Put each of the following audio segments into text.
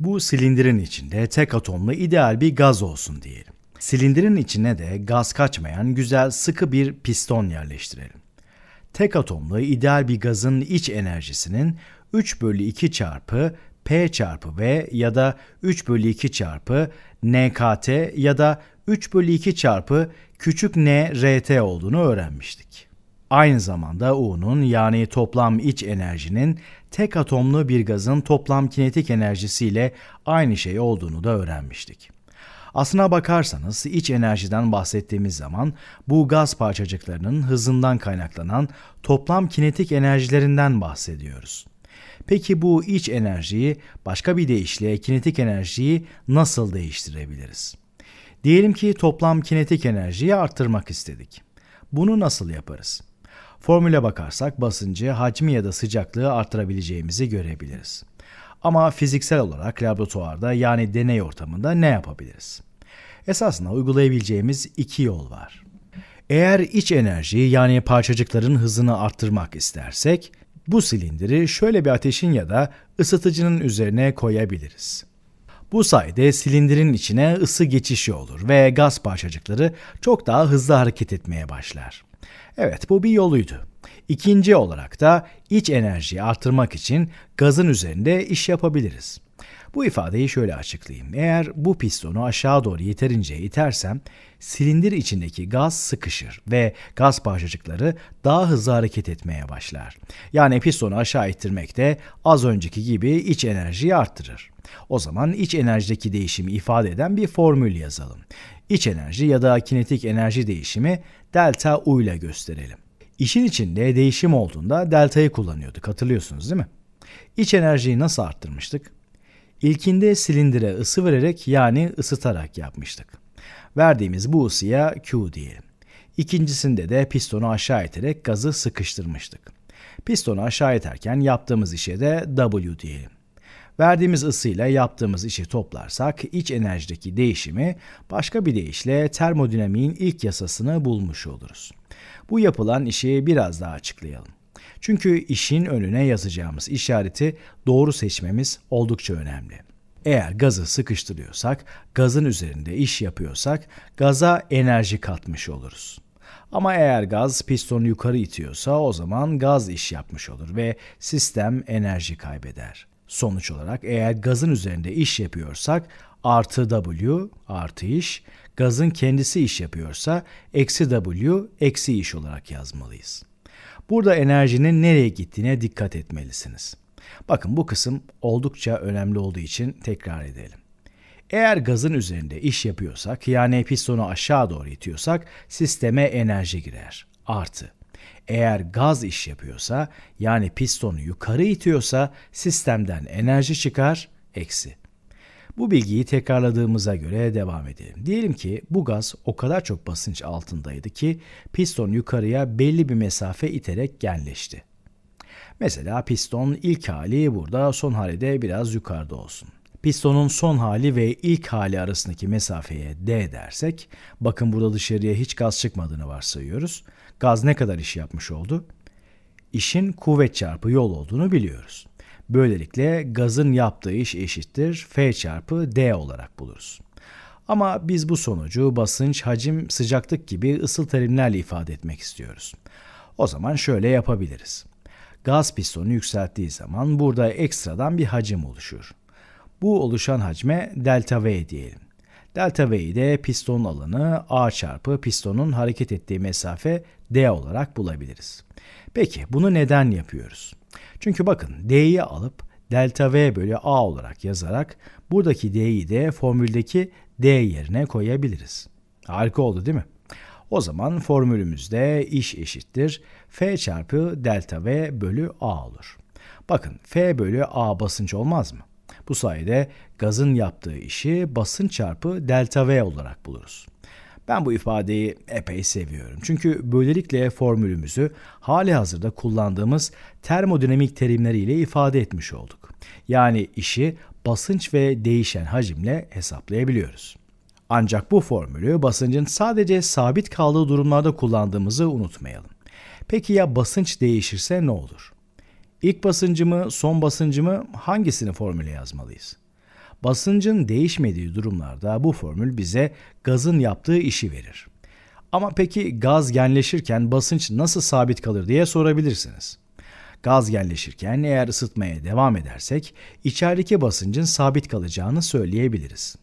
Bu silindirin içinde tek atomlu ideal bir gaz olsun diyelim. Silindirin içine de gaz kaçmayan güzel sıkı bir piston yerleştirelim. Tek atomlu ideal bir gazın iç enerjisinin 3 bölü 2 çarpı P çarpı V ya da 3 bölü 2 çarpı NKT ya da 3 bölü 2 çarpı küçük NRT olduğunu öğrenmiştik. Aynı zamanda U'nun yani toplam iç enerjinin tek atomlu bir gazın toplam kinetik enerjisiyle aynı şey olduğunu da öğrenmiştik. Aslına bakarsanız iç enerjiden bahsettiğimiz zaman bu gaz parçacıklarının hızından kaynaklanan toplam kinetik enerjilerinden bahsediyoruz. Peki bu iç enerjiyi başka bir deyişle kinetik enerjiyi nasıl değiştirebiliriz? Diyelim ki toplam kinetik enerjiyi arttırmak istedik. Bunu nasıl yaparız? Formüle bakarsak basıncı, hacmi ya da sıcaklığı artırabileceğimizi görebiliriz. Ama fiziksel olarak laboratuvarda yani deney ortamında ne yapabiliriz? Esasında uygulayabileceğimiz iki yol var. Eğer iç enerjiyi yani parçacıkların hızını arttırmak istersek bu silindiri şöyle bir ateşin ya da ısıtıcının üzerine koyabiliriz. Bu sayede silindirin içine ısı geçişi olur ve gaz parçacıkları çok daha hızlı hareket etmeye başlar. Evet bu bir yoluydu. İkinci olarak da iç enerjiyi artırmak için gazın üzerinde iş yapabiliriz. Bu ifadeyi şöyle açıklayayım. Eğer bu pistonu aşağı doğru yeterince itersem silindir içindeki gaz sıkışır ve gaz parçacıkları daha hızlı hareket etmeye başlar. Yani pistonu aşağı ittirmek de az önceki gibi iç enerjiyi arttırır. O zaman iç enerjideki değişimi ifade eden bir formül yazalım. İç enerji ya da kinetik enerji değişimi delta U ile gösterelim. İşin içinde değişim olduğunda delta'yı kullanıyorduk hatırlıyorsunuz değil mi? İç enerjiyi nasıl arttırmıştık? İlkinde silindire ısı vererek yani ısıtarak yapmıştık. Verdiğimiz bu ısıya Q diyelim. İkincisinde de pistonu aşağı iterek gazı sıkıştırmıştık. Pistonu aşağı iterken yaptığımız işe de W diyelim. Verdiğimiz ısıyla yaptığımız işi toplarsak iç enerjideki değişimi başka bir deyişle termodinamiğin ilk yasasını bulmuş oluruz. Bu yapılan işi biraz daha açıklayalım. Çünkü işin önüne yazacağımız işareti doğru seçmemiz oldukça önemli. Eğer gazı sıkıştırıyorsak, gazın üzerinde iş yapıyorsak gaza enerji katmış oluruz. Ama eğer gaz pistonu yukarı itiyorsa o zaman gaz iş yapmış olur ve sistem enerji kaybeder. Sonuç olarak eğer gazın üzerinde iş yapıyorsak artı W artı iş, gazın kendisi iş yapıyorsa eksi W eksi iş olarak yazmalıyız. Burada enerjinin nereye gittiğine dikkat etmelisiniz. Bakın bu kısım oldukça önemli olduğu için tekrar edelim. Eğer gazın üzerinde iş yapıyorsak yani pistonu aşağı doğru itiyorsak sisteme enerji girer. Artı eğer gaz iş yapıyorsa yani pistonu yukarı itiyorsa sistemden enerji çıkar eksi. Bu bilgiyi tekrarladığımıza göre devam edelim. Diyelim ki bu gaz o kadar çok basınç altındaydı ki piston yukarıya belli bir mesafe iterek genleşti. Mesela piston ilk hali burada, son hali de biraz yukarıda olsun. Pistonun son hali ve ilk hali arasındaki mesafeye d dersek, bakın burada dışarıya hiç gaz çıkmadığını varsayıyoruz. Gaz ne kadar iş yapmış oldu? İşin kuvvet çarpı yol olduğunu biliyoruz. Böylelikle gazın yaptığı iş eşittir F çarpı D olarak buluruz. Ama biz bu sonucu basınç, hacim, sıcaklık gibi ısıl terimlerle ifade etmek istiyoruz. O zaman şöyle yapabiliriz. Gaz pistonu yükselttiği zaman burada ekstradan bir hacim oluşur. Bu oluşan hacme delta V diyelim. Delta de piston alanı A çarpı pistonun hareket ettiği mesafe D olarak bulabiliriz. Peki bunu neden yapıyoruz? Çünkü bakın D'yi alıp delta V bölü A olarak yazarak buradaki D'yi de formüldeki D yerine koyabiliriz. Harika oldu değil mi? O zaman formülümüzde iş eşittir F çarpı delta V bölü A olur. Bakın F bölü A basınç olmaz mı? Bu sayede gazın yaptığı işi basın çarpı delta V olarak buluruz. Ben bu ifadeyi epey seviyorum. Çünkü böylelikle formülümüzü hali hazırda kullandığımız termodinamik terimleriyle ifade etmiş olduk. Yani işi basınç ve değişen hacimle hesaplayabiliyoruz. Ancak bu formülü basıncın sadece sabit kaldığı durumlarda kullandığımızı unutmayalım. Peki ya basınç değişirse ne olur? İlk basıncı mı, son basıncı mı hangisini formüle yazmalıyız? Basıncın değişmediği durumlarda bu formül bize gazın yaptığı işi verir. Ama peki gaz genleşirken basınç nasıl sabit kalır diye sorabilirsiniz. Gaz genleşirken eğer ısıtmaya devam edersek içerideki basıncın sabit kalacağını söyleyebiliriz.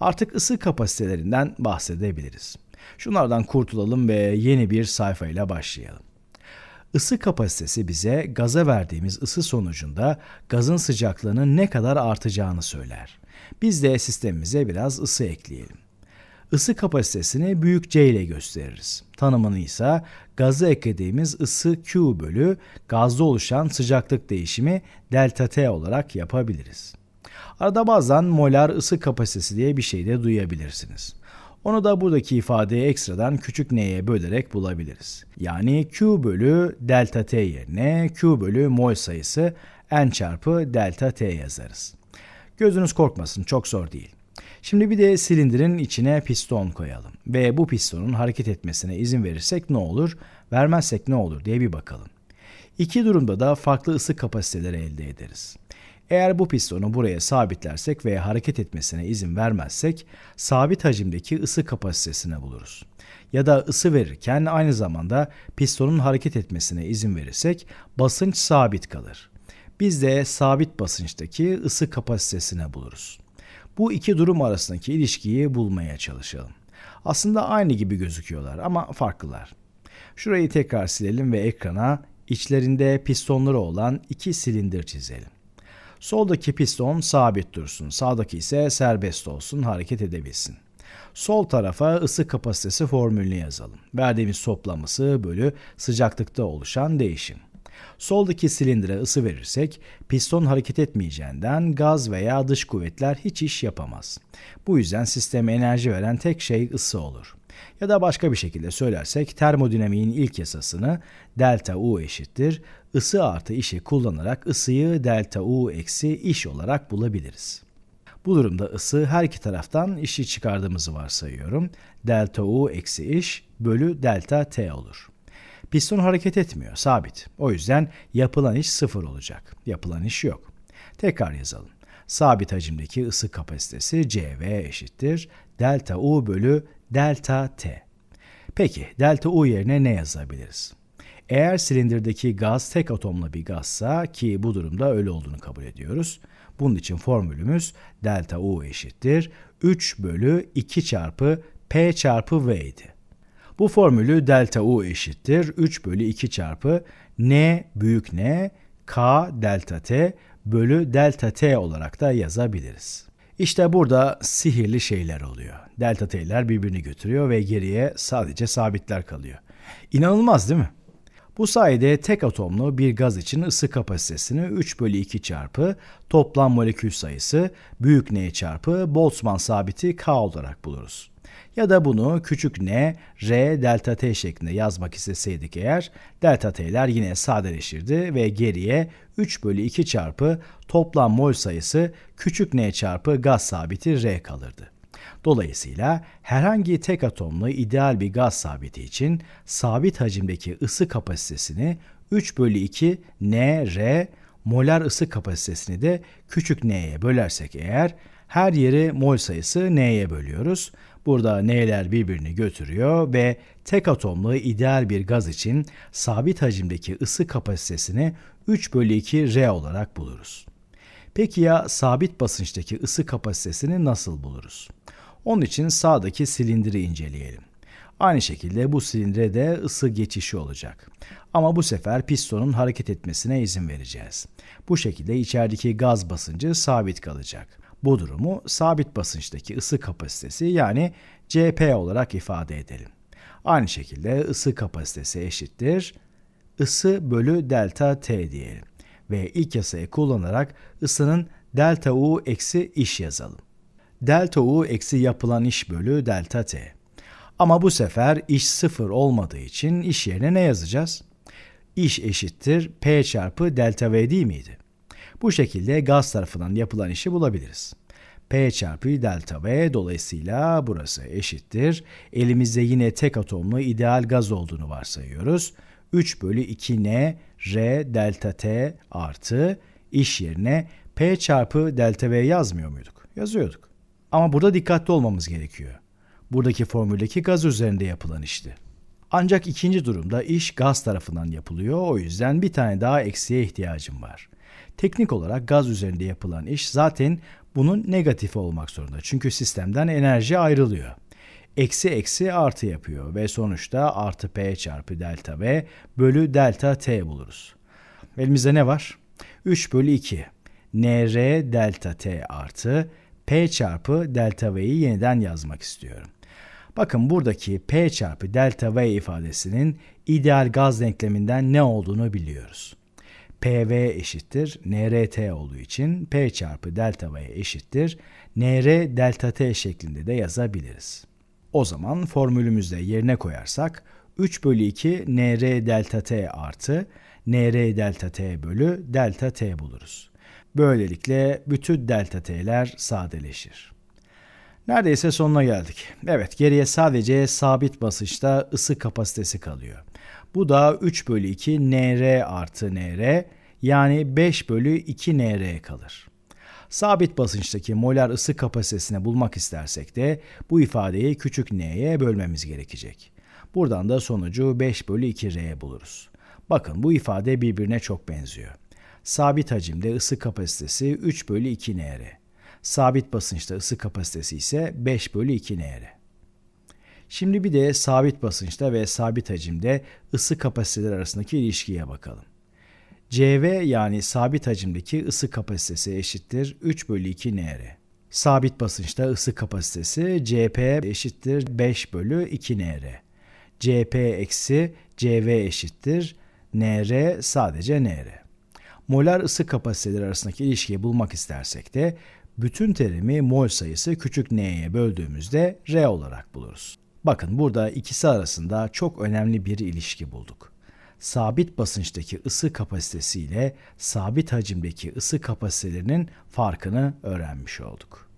Artık ısı kapasitelerinden bahsedebiliriz. Şunlardan kurtulalım ve yeni bir sayfayla başlayalım. Isı kapasitesi bize gaza verdiğimiz ısı sonucunda gazın sıcaklığının ne kadar artacağını söyler. Biz de sistemimize biraz ısı ekleyelim. Isı kapasitesini büyük C ile gösteririz. Tanımını ise gazı eklediğimiz ısı Q bölü gazda oluşan sıcaklık değişimi delta T olarak yapabiliriz. Arada bazen molar ısı kapasitesi diye bir şey de duyabilirsiniz. Onu da buradaki ifadeye ekstradan küçük n'ye bölerek bulabiliriz. Yani q bölü delta t yerine q bölü mol sayısı n çarpı delta t yazarız. Gözünüz korkmasın çok zor değil. Şimdi bir de silindirin içine piston koyalım ve bu pistonun hareket etmesine izin verirsek ne olur, vermezsek ne olur diye bir bakalım. İki durumda da farklı ısı kapasiteleri elde ederiz. Eğer bu pistonu buraya sabitlersek veya hareket etmesine izin vermezsek sabit hacimdeki ısı kapasitesine buluruz. Ya da ısı verirken aynı zamanda pistonun hareket etmesine izin verirsek basınç sabit kalır. Biz de sabit basınçtaki ısı kapasitesine buluruz. Bu iki durum arasındaki ilişkiyi bulmaya çalışalım. Aslında aynı gibi gözüküyorlar ama farklılar. Şurayı tekrar silelim ve ekrana içlerinde pistonları olan iki silindir çizelim. Soldaki piston sabit dursun, sağdaki ise serbest olsun, hareket edebilsin. Sol tarafa ısı kapasitesi formülünü yazalım. Verdiğimiz toplam ısı bölü sıcaklıkta oluşan değişim. Soldaki silindire ısı verirsek piston hareket etmeyeceğinden gaz veya dış kuvvetler hiç iş yapamaz. Bu yüzden sisteme enerji veren tek şey ısı olur. Ya da başka bir şekilde söylersek termodinamiğin ilk yasasını delta U eşittir ısı artı işi kullanarak ısıyı delta U eksi iş olarak bulabiliriz. Bu durumda ısı her iki taraftan işi çıkardığımızı varsayıyorum. Delta U eksi iş bölü delta T olur. Piston hareket etmiyor, sabit. O yüzden yapılan iş sıfır olacak. Yapılan iş yok. Tekrar yazalım. Sabit hacimdeki ısı kapasitesi CV eşittir. Delta U bölü delta T. Peki delta U yerine ne yazabiliriz? Eğer silindirdeki gaz tek atomlu bir gazsa ki bu durumda öyle olduğunu kabul ediyoruz. Bunun için formülümüz delta U eşittir 3 bölü 2 çarpı P çarpı V idi. Bu formülü delta U eşittir 3 bölü 2 çarpı N büyük N K delta T bölü delta T olarak da yazabiliriz. İşte burada sihirli şeyler oluyor. Delta T'ler birbirini götürüyor ve geriye sadece sabitler kalıyor. İnanılmaz değil mi? Bu sayede tek atomlu bir gaz için ısı kapasitesini 3 bölü 2 çarpı toplam molekül sayısı büyük N çarpı Boltzmann sabiti K olarak buluruz ya da bunu küçük n, r, delta t şeklinde yazmak isteseydik eğer delta t'ler yine sadeleşirdi ve geriye 3 bölü 2 çarpı toplam mol sayısı küçük n çarpı gaz sabiti r kalırdı. Dolayısıyla herhangi tek atomlu ideal bir gaz sabiti için sabit hacimdeki ısı kapasitesini 3 bölü 2 n R, molar ısı kapasitesini de küçük n'ye bölersek eğer her yeri mol sayısı n'ye bölüyoruz. Burada N'ler birbirini götürüyor ve tek atomlu ideal bir gaz için sabit hacimdeki ısı kapasitesini 3 bölü 2 R olarak buluruz. Peki ya sabit basınçtaki ısı kapasitesini nasıl buluruz? Onun için sağdaki silindiri inceleyelim. Aynı şekilde bu silindire de ısı geçişi olacak. Ama bu sefer pistonun hareket etmesine izin vereceğiz. Bu şekilde içerideki gaz basıncı sabit kalacak. Bu durumu sabit basınçtaki ısı kapasitesi yani Cp olarak ifade edelim. Aynı şekilde ısı kapasitesi eşittir ısı bölü delta T diyelim ve ilk yasayı kullanarak ısının delta U eksi iş yazalım. Delta U eksi yapılan iş bölü delta T. Ama bu sefer iş sıfır olmadığı için iş yerine ne yazacağız? İş eşittir P çarpı delta V değil miydi? Bu şekilde gaz tarafından yapılan işi bulabiliriz. P çarpı delta V dolayısıyla burası eşittir. Elimizde yine tek atomlu ideal gaz olduğunu varsayıyoruz. 3 bölü 2 N R delta T artı iş yerine P çarpı delta V yazmıyor muyduk? Yazıyorduk. Ama burada dikkatli olmamız gerekiyor. Buradaki formüldeki gaz üzerinde yapılan işti. Ancak ikinci durumda iş gaz tarafından yapılıyor. O yüzden bir tane daha eksiye ihtiyacım var. Teknik olarak gaz üzerinde yapılan iş zaten bunun negatifi olmak zorunda. Çünkü sistemden enerji ayrılıyor. Eksi eksi artı yapıyor ve sonuçta artı P çarpı delta V bölü delta T buluruz. Elimizde ne var? 3 bölü 2 NR delta T artı P çarpı delta V'yi yeniden yazmak istiyorum. Bakın buradaki P çarpı delta V ifadesinin ideal gaz denkleminden ne olduğunu biliyoruz. PV eşittir NRT olduğu için P çarpı delta V eşittir NR delta T şeklinde de yazabiliriz. O zaman formülümüzde yerine koyarsak 3 bölü 2 NR delta T artı NR delta T bölü delta T buluruz. Böylelikle bütün delta T'ler sadeleşir. Neredeyse sonuna geldik. Evet geriye sadece sabit basınçta ısı kapasitesi kalıyor. Bu da 3 bölü 2 nr artı nr yani 5 bölü 2 nr kalır. Sabit basınçtaki molar ısı kapasitesini bulmak istersek de bu ifadeyi küçük n'ye bölmemiz gerekecek. Buradan da sonucu 5 bölü 2 r buluruz. Bakın bu ifade birbirine çok benziyor. Sabit hacimde ısı kapasitesi 3 bölü 2 nr. Sabit basınçta ısı kapasitesi ise 5 bölü 2 nr. Şimdi bir de sabit basınçta ve sabit hacimde ısı kapasiteler arasındaki ilişkiye bakalım. CV yani sabit hacimdeki ısı kapasitesi eşittir 3 bölü 2 NR. Sabit basınçta ısı kapasitesi CP eşittir 5 bölü 2 NR. CP eksi CV eşittir NR sadece NR. Molar ısı kapasiteleri arasındaki ilişkiyi bulmak istersek de bütün terimi mol sayısı küçük n'ye böldüğümüzde R olarak buluruz. Bakın burada ikisi arasında çok önemli bir ilişki bulduk. Sabit basınçtaki ısı kapasitesi ile sabit hacimdeki ısı kapasitelerinin farkını öğrenmiş olduk.